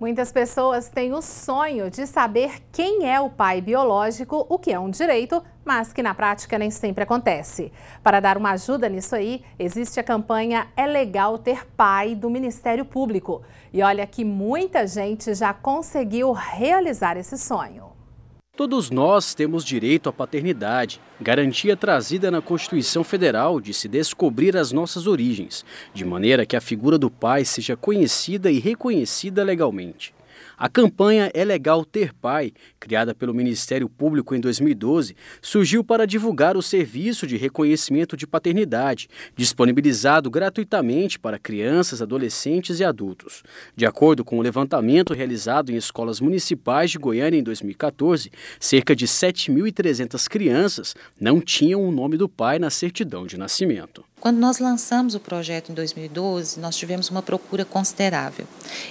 Muitas pessoas têm o sonho de saber quem é o pai biológico, o que é um direito, mas que na prática nem sempre acontece. Para dar uma ajuda nisso aí, existe a campanha É Legal Ter Pai do Ministério Público. E olha que muita gente já conseguiu realizar esse sonho. Todos nós temos direito à paternidade, garantia trazida na Constituição Federal de se descobrir as nossas origens, de maneira que a figura do pai seja conhecida e reconhecida legalmente. A campanha É Legal Ter Pai, criada pelo Ministério Público em 2012, surgiu para divulgar o serviço de reconhecimento de paternidade, disponibilizado gratuitamente para crianças, adolescentes e adultos. De acordo com o levantamento realizado em escolas municipais de Goiânia em 2014, cerca de 7.300 crianças não tinham o nome do pai na certidão de nascimento. Quando nós lançamos o projeto em 2012, nós tivemos uma procura considerável.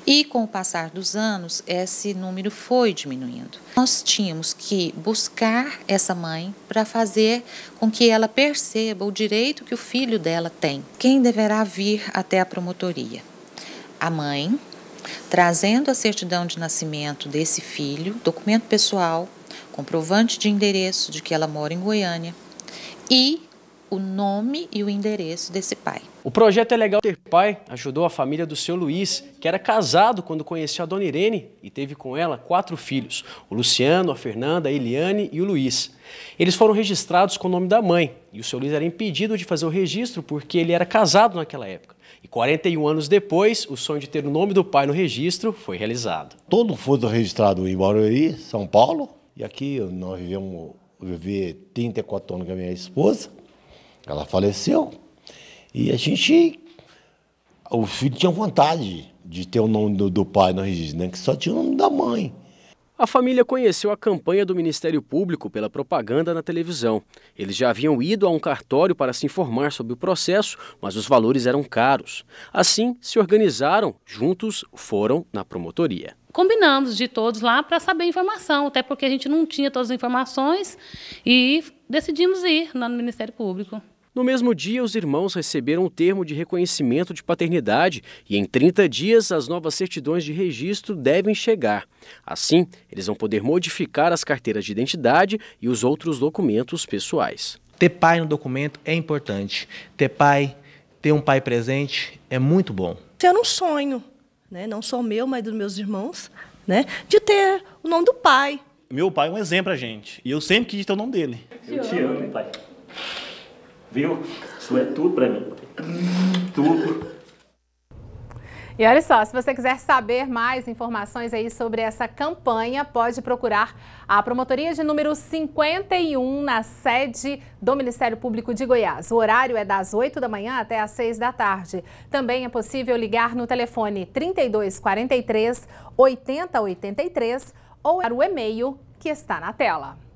E com o passar dos anos, esse número foi diminuindo. Nós tínhamos que buscar essa mãe para fazer com que ela perceba o direito que o filho dela tem. Quem deverá vir até a promotoria? A mãe, trazendo a certidão de nascimento desse filho, documento pessoal, comprovante de endereço de que ela mora em Goiânia e o nome e o endereço desse pai. O projeto É Legal Ter Pai ajudou a família do seu Luiz, que era casado quando conheceu a dona Irene e teve com ela quatro filhos: o Luciano, a Fernanda, a Eliane e o Luiz. Eles foram registrados com o nome da mãe e o seu Luiz era impedido de fazer o registro porque ele era casado naquela época. E 41 anos depois, o sonho de ter o nome do pai no registro foi realizado. Todo foi registrado em Barueri, São Paulo, e aqui nós vivemos, eu vivi 34 anos com a minha esposa. Ela faleceu. E a gente. O filho tinha vontade de ter o nome do, do pai no registro, né? Que só tinha o nome da mãe. A família conheceu a campanha do Ministério Público pela propaganda na televisão. Eles já haviam ido a um cartório para se informar sobre o processo, mas os valores eram caros. Assim, se organizaram, juntos foram na promotoria. Combinamos de todos lá para saber a informação, até porque a gente não tinha todas as informações e decidimos ir lá no Ministério Público. No mesmo dia, os irmãos receberam o termo de reconhecimento de paternidade e em 30 dias as novas certidões de registro devem chegar. Assim, eles vão poder modificar as carteiras de identidade e os outros documentos pessoais. Ter pai no documento é importante. Ter pai, ter um pai presente é muito bom. Era é um sonho, né? não só meu, mas dos meus irmãos, né? de ter o nome do pai. Meu pai é um exemplo pra gente. E eu sempre quis ter o nome dele. Eu te amo, pai viu? Isso é tudo para mim. Tudo. E olha só, se você quiser saber mais informações aí sobre essa campanha, pode procurar a promotoria de número 51 na sede do Ministério Público de Goiás. O horário é das 8 da manhã até às 6 da tarde. Também é possível ligar no telefone 3243 8083 ou para é o e-mail que está na tela.